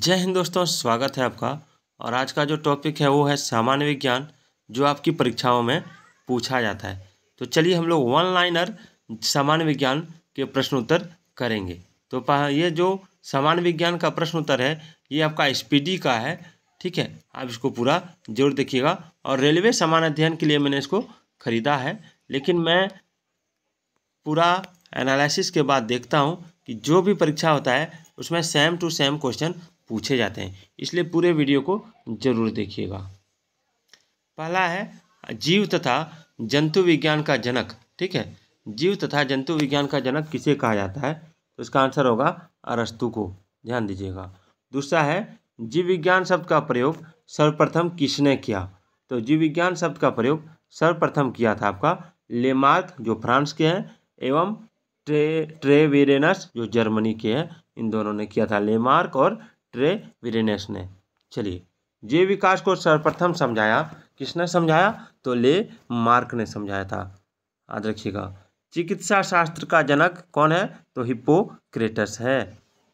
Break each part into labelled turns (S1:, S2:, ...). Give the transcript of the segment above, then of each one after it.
S1: जय हिंद दोस्तों स्वागत है आपका और आज का जो टॉपिक है वो है सामान्य विज्ञान जो आपकी परीक्षाओं में पूछा जाता है तो चलिए हम लोग वन लाइनर सामान्य विज्ञान के प्रश्न उत्तर करेंगे तो ये जो सामान्य विज्ञान का प्रश्न उत्तर है ये आपका स्पीडी का है ठीक है आप इसको पूरा जरूर देखिएगा और रेलवे सामान्य अध्ययन के लिए मैंने इसको खरीदा है लेकिन मैं पूरा एनालिसिस के बाद देखता हूँ कि जो भी परीक्षा होता है उसमें सेम टू सेम क्वेश्चन पूछे जाते हैं इसलिए पूरे वीडियो को जरूर देखिएगा पहला है जीव तथा जंतु विज्ञान का जनक ठीक है जीव तथा जंतु विज्ञान का जनक किसे कहा जाता है तो इसका आंसर होगा अरस्तु को ध्यान दीजिएगा दूसरा है जीव विज्ञान शब्द का प्रयोग सर्वप्रथम किसने किया तो जीव विज्ञान शब्द का प्रयोग सर्वप्रथम किया था आपका लेमार्क जो फ्रांस के हैं एवं ट्रे ट्रेवेरेनस जो जर्मनी के हैं इन दोनों ने किया था लेमार्क और ट्रे वीरेनेस ने चलिए जे विकास को सर्वप्रथम समझाया किसने समझाया तो ले मार्क ने समझाया था याद रखिएगा चिकित्सा शास्त्र का जनक कौन है तो हिप्पोक्रेटस है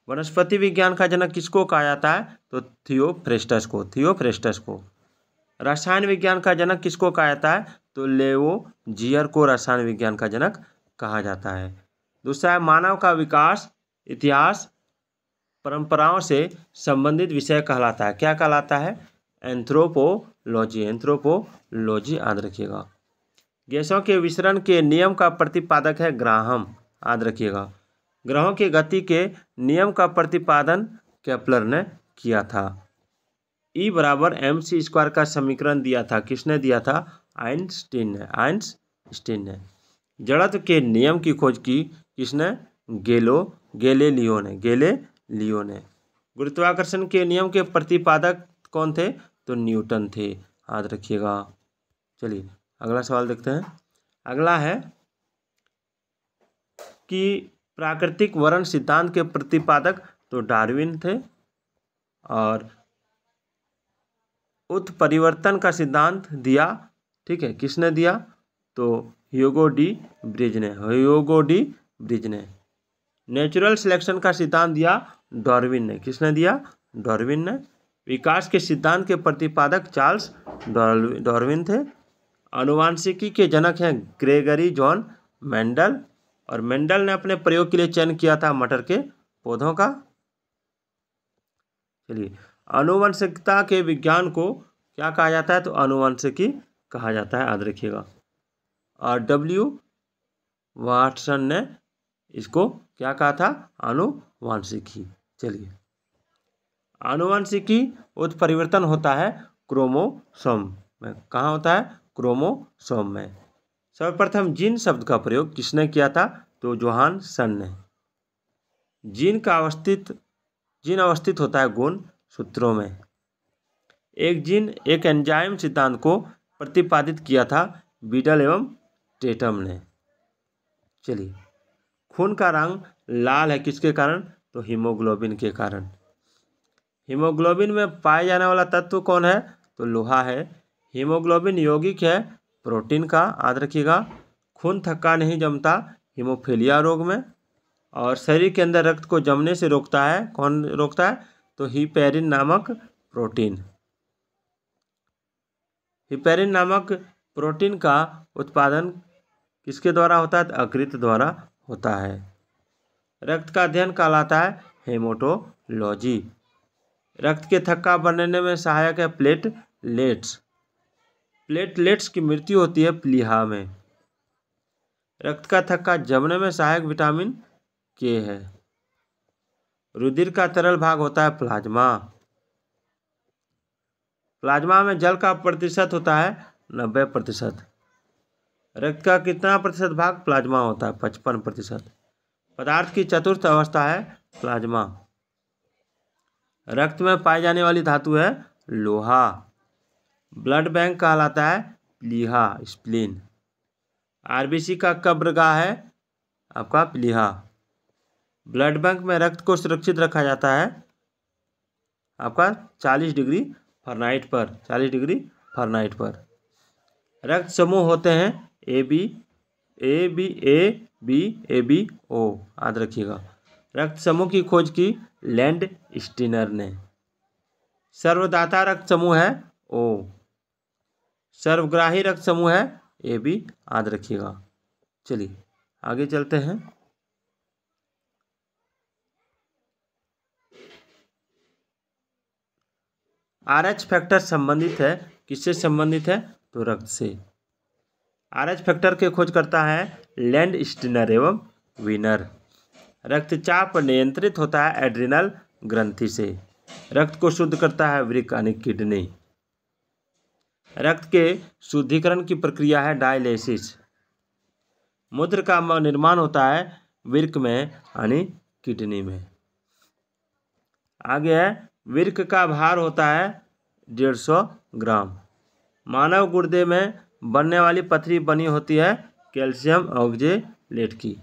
S1: वनस्पति विज्ञान का जनक किसको कहा जाता है तो थियोफ्रेस्टस को थियोफ्रेस्टस को रसायन विज्ञान का जनक किसको कहा जाता है तो लेवो जियर को रसायन विज्ञान का जनक कहा जाता है दूसरा है मानव का विकास इतिहास परंपराओं से संबंधित विषय कहलाता है क्या कहलाता है एंथ्रोपोलॉजी एंथ्रोपोलॉजी याद रखिएगा गैसों के विसरण के नियम का प्रतिपादक है ग्राहम याद रखिएगा ग्रहों की गति के नियम का प्रतिपादन कैप्लर ने किया था ई बराबर एम सी स्क्वायर का समीकरण दिया था किसने दिया था आइंस्टीन ने आइंस्टीन ने जड़त के नियम की खोज की किसने गेलो गेले लियो ने गेले लियो ने गुरुत्वाकर्षण के नियम के प्रतिपादक कौन थे तो न्यूटन थे याद रखिएगा चलिए अगला सवाल देखते हैं अगला है कि प्राकृतिक वर्ण सिद्धांत के प्रतिपादक तो डार्विन थे और उत्परिवर्तन का सिद्धांत दिया ठीक है किसने दिया तो ह्योगो डी ब्रिज ने ह्योगो डी ब्रिज ने नेचुरल सिलेक्शन का सिद्धांत दिया डॉर्विन ने किसने दिया डॉर्विन ने विकास के सिद्धांत के प्रतिपादक चार्ल्स डॉर्विन थे अनुवांशिकी के जनक हैं ग्रेगरी जॉन मेंडल और मेंडल ने अपने प्रयोग के लिए चयन किया था मटर के पौधों का चलिए अनुवंशिकता के विज्ञान को क्या कहा जाता है तो अनुवंशिकी कहा जाता है याद रखिएगा और डब्ल्यू वाटसन ने इसको क्या कहा था अनुवांशिकी चलिए आनुवंशिकी उत्परिवर्तन होता है क्रोमोसोम में कहाँ होता है क्रोमोसोम में सर्वप्रथम जीन शब्द का प्रयोग किसने किया था तो जोहान सन ने जीन का अवस्थित जीन अवस्थित होता है गुण सूत्रों में एक जीन एक एंजाइम सिद्धांत को प्रतिपादित किया था बीटल एवं टेटम ने चलिए खून का रंग लाल है किसके कारण तो हीमोग्लोबिन के कारण हीमोग्लोबिन में पाए जाने वाला तत्व कौन है तो लोहा है हीमोग्लोबिन यौगिक है प्रोटीन का याद रखिएगा खून थक्का नहीं जमता हीमोफीलिया रोग में और शरीर के अंदर रक्त को जमने से रोकता है कौन रोकता है तो हिपेरिन नामक प्रोटीन हिपेरिन नामक प्रोटीन का उत्पादन किसके द्वारा होता है तो अकृत द्वारा होता है रक्त का अध्ययन कहलाता है हेमोटोलॉजी रक्त के थक्का बनने में सहायक है प्लेटलेट्स प्लेटलेट्स की मृत्यु होती है प्लीहा में रक्त का थक्का जमने में सहायक विटामिन के है रुधिर का तरल भाग होता है प्लाज्मा प्लाज्मा में जल का प्रतिशत होता है नब्बे प्रतिशत रक्त का कितना प्रतिशत भाग प्लाज्मा होता है पचपन प्रतिशत पदार्थ की चतुर्थ अवस्था है प्लाज्मा रक्त में पाई जाने वाली धातु है लोहा ब्लड बैंक कहलाता है प्लीहा स्प्लीन आरबीसी का कब्रगाह है आपका प्लीहा ब्लड बैंक में रक्त को सुरक्षित रखा जाता है आपका चालीस डिग्री फरनाइट पर चालीस डिग्री फरनाइट पर रक्त समूह होते हैं A B A B A B A B O याद रखिएगा रक्त समूह की खोज की लैंड स्टिनर ने सर्वदाता रक्त समूह है ओ सर्वग्राही रक्त समूह है ए बी याद रखिएगा चलिए आगे चलते हैं आर एच फैक्टर संबंधित है किससे संबंधित है तो रक्त से आर एच फैक्टर के खोज करता है लैंड स्टिनर एवं विनर रक्तचाप नियंत्रित होता है एड्रिनल ग्रंथि से रक्त को शुद्ध करता है वृक यानी किडनी रक्त के शुद्धिकरण की प्रक्रिया है डायलिसिस मूत्र का निर्माण होता है वृक में यानी किडनी में आगे है वृक का भार होता है डेढ़ सौ ग्राम मानव गुर्दे में बनने वाली पथरी बनी होती है कैल्शियम ऑक्जेलेट की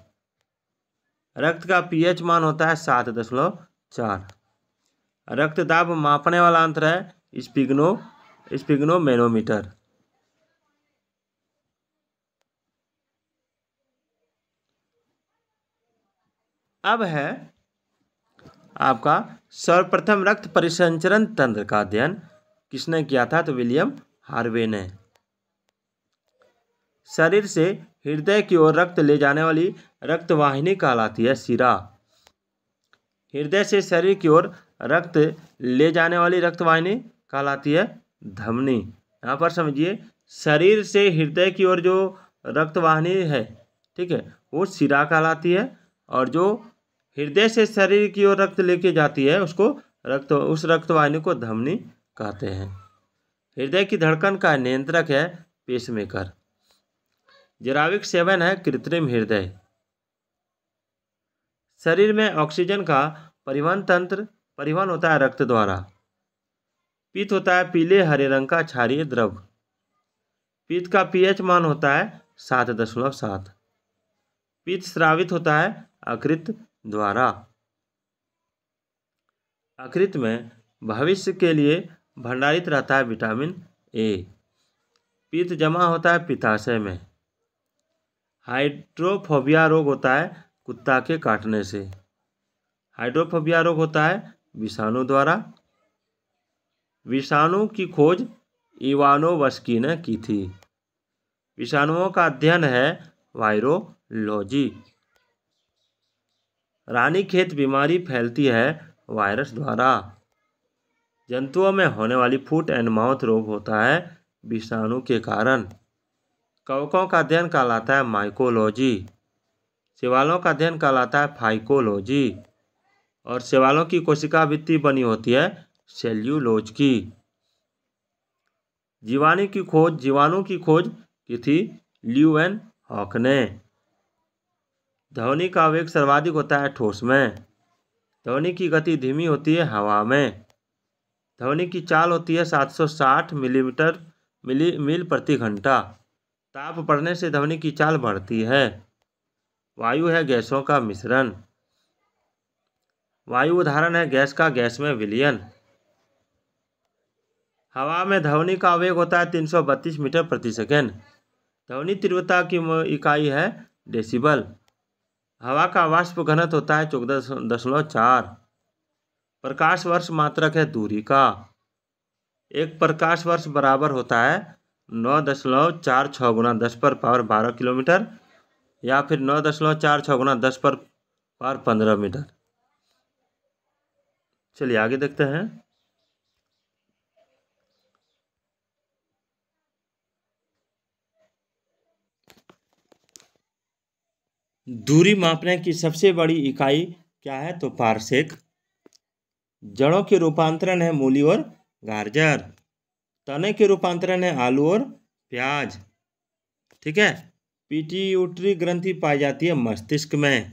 S1: रक्त का पीएच मान होता है सात दशमलव चार रक्त दाब मापने वाला अंतर है स्पिग्नो स्पिग्नो मेनोमीटर अब है आपका सर्वप्रथम रक्त परिसंचरण तंत्र का अध्ययन किसने किया था तो विलियम हार्वे ने शरीर से हृदय की ओर रक्त ले जाने वाली रक्तवाहिनी कहलाती है सिरा हृदय से शरीर की ओर रक्त ले जाने वाली रक्तवाहिनी कहलाती है धमनी यहाँ पर समझिए शरीर से हृदय की ओर जो रक्तवाहिनी है ठीक है वो सिरा कहलाती है और जो हृदय से शरीर की ओर रक्त लेके जाती है उसको रक्त उस रक्तवाहिनी को धमनी कहते हैं हृदय की धड़कन का नियंत्रक है पेसमेकर जराविक सेवन है कृत्रिम हृदय शरीर में ऑक्सीजन का परिवहन तंत्र परिवहन होता है रक्त द्वारा पीत होता है पीले हरे रंग का क्षारीय द्रव पीत का पीएच मान होता है सात दशमलव सात पीत श्रावित होता है अकृत द्वारा अकृत में भविष्य के लिए भंडारित रहता है विटामिन ए पीत जमा होता है पिताशय में हाइड्रोफोबिया रोग होता है कुत्ता के काटने से हाइड्रोफोबिया रोग होता है विषाणु द्वारा विषाणु की खोज इवानोवस्की ने की थी विषाणुओं का अध्ययन है वायरोलॉजी रानी खेत बीमारी फैलती है वायरस द्वारा जंतुओं में होने वाली फूट एंड माउथ रोग होता है विषाणु के कारण कवकों का अध्ययन कहलाता है माइकोलॉजी शिवालों का अध्ययन कहलाता है फाइकोलॉजी और शिवालों की कोशिका भित्ति बनी होती है सेल्यूलोज की जीवाणु की खोज जीवाणु की खोज की थी ल्यूएन हॉक ने ध्वनि का वेग सर्वाधिक होता है ठोस में ध्वनि की गति धीमी होती है हवा में ध्वनि की चाल होती है 760 मिलीमीटर मिली मील प्रति घंटा ताप बढ़ने से ध्वनि की चाल बढ़ती है वायु है गैसों का मिश्रण वायु उदाहरण है गैस का गैस में विलियन हवा में ध्वनि का वेग होता है 332 मीटर प्रति सेकेंड ध्वनि तीव्रता की इकाई है डेसिबल हवा का वाष्प घनत होता है चौदह दशमलव चार प्रकाश वर्ष मात्रक है दूरी का एक प्रकाश वर्ष बराबर होता है नौ दशमलव चार छः गुना दस पर पावर बारह किलोमीटर या फिर नौ दशमलव चार छः गुना दस पर पावर पंद्रह मीटर चलिए आगे देखते हैं दूरी मापने की सबसे बड़ी इकाई क्या है तो पारसेक जड़ों के रूपांतरण है मूली और गार्जर तने के रूपांतरण है आलू और प्याज ठीक है पीटीयूटरी ग्रंथि पाई जाती है मस्तिष्क में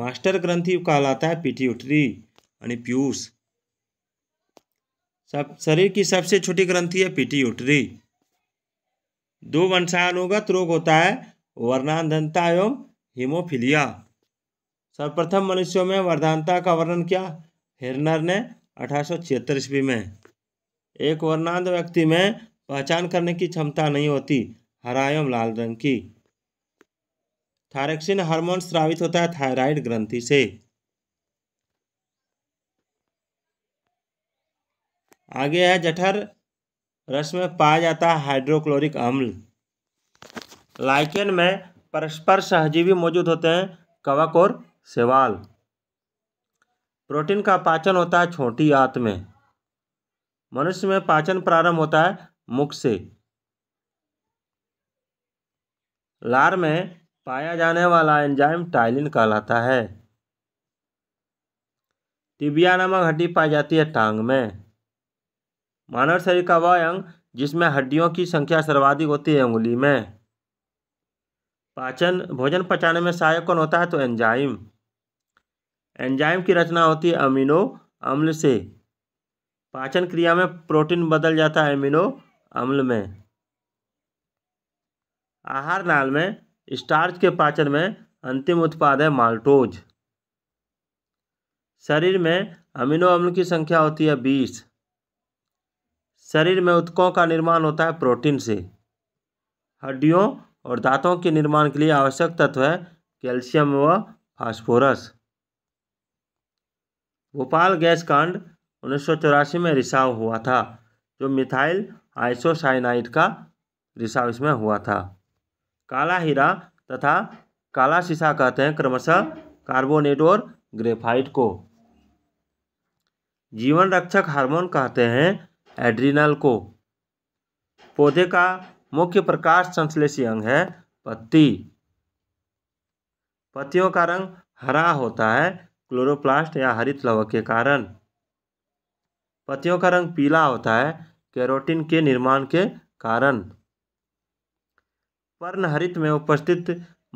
S1: मास्टर ग्रंथि कहलाता है पीटीयूटरी यानी प्यूस सब शरीर की सबसे छोटी ग्रंथि है पीटी यूटरी दो वंशानुगत रोग होता है वर्णाधनता एवं हिमोफिलिया सर्वप्रथम मनुष्यों में वर्धानता का वर्णन किया हिरनर ने अठारह ईस्वी में एक वर्णांध व्यक्ति में पहचान करने की क्षमता नहीं होती हरा एवं लाल रंग की थायरेक्सिन हार्मोन स्रावित होता है थायराइड ग्रंथि से आगे है जठर रस में पाया जाता है हाइड्रोक्लोरिक अम्ल लाइकेन में परस्पर सहजीवी मौजूद होते हैं कवक और सेवाल प्रोटीन का पाचन होता है छोटी आंत में मनुष्य में पाचन प्रारंभ होता है मुख से लार में पाया जाने वाला एंजाइम टाइलिन कहलाता है टिबिया नामक हड्डी पाई जाती है टांग में मानव शरीर का वह अंग जिसमें हड्डियों की संख्या सर्वाधिक होती है उंगली में पाचन भोजन पचाने में सहायक कौन होता है तो एंजाइम एंजाइम की रचना होती है अमीनो अम्ल से पाचन क्रिया में प्रोटीन बदल जाता है एमिनो अम्ल में आहार नाल में स्टार्च के पाचन में अंतिम उत्पाद है माल्टोज शरीर में अमीनो अम्ल की संख्या होती है बीस शरीर में उत्कों का निर्माण होता है प्रोटीन से हड्डियों और दांतों के निर्माण के लिए आवश्यक तत्व है कैल्शियम व फास्फोरस भोपाल गैस कांड उन्नीस में रिसाव हुआ था जो मिथाइल आइसोसाइनाइड का रिसाव इसमें हुआ था काला हीरा तथा काला शीशा कहते हैं क्रमशः कार्बोनेट और ग्रेफाइट को जीवन रक्षक हार्मोन कहते हैं एड्रीनल को पौधे का मुख्य प्रकाश संश्लेषी अंग है पत्ती पत्तियों का रंग हरा होता है क्लोरोप्लास्ट या हरित लवक के कारण पत्तियों का रंग पीला होता है कैरोटीन के निर्माण के कारण पर्णहरित में उपस्थित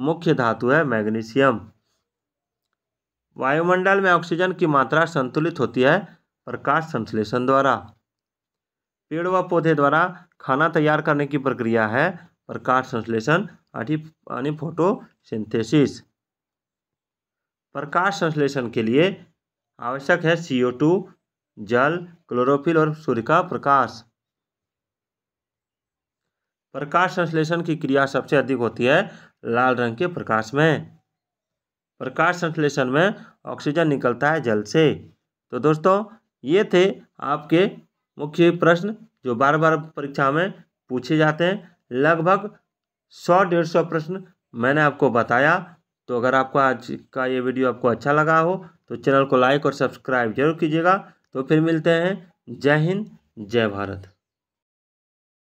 S1: मुख्य धातु है मैग्नीशियम वायुमंडल में ऑक्सीजन की मात्रा संतुलित होती है प्रकाश संश्लेषण द्वारा पेड़ व पौधे द्वारा खाना तैयार करने की प्रक्रिया है प्रकाश संश्लेषण यानी फोटोसिंथेसिस प्रकाश संश्लेषण के लिए आवश्यक है सी ओ टू जल क्लोरोफिल और सूर्य का प्रकाश प्रकाश संश्लेषण की क्रिया सबसे अधिक होती है लाल रंग के प्रकाश में प्रकाश संश्लेषण में ऑक्सीजन निकलता है जल से तो दोस्तों ये थे आपके मुख्य प्रश्न जो बार बार परीक्षा में पूछे जाते हैं लगभग सौ डेढ़ सौ प्रश्न मैंने आपको बताया तो अगर आपको आज का ये वीडियो आपको अच्छा लगा हो तो चैनल को लाइक और सब्सक्राइब जरूर कीजिएगा तो फिर मिलते हैं जय हिंद जय भारत